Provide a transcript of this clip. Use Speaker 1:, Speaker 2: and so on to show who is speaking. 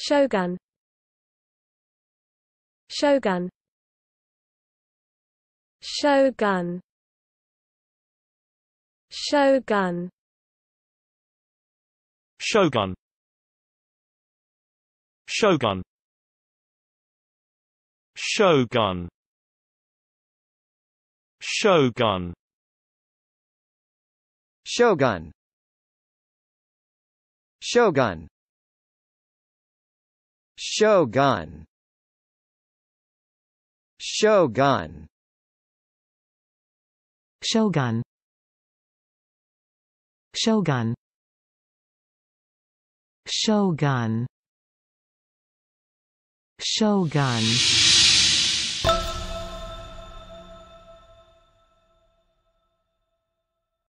Speaker 1: Shogun Shogun Shogun Shogun Shogun Shogun Shogun Shogun Shogun Shogun Shogun Shogun Shogun Shogun Shogun
Speaker 2: Shogun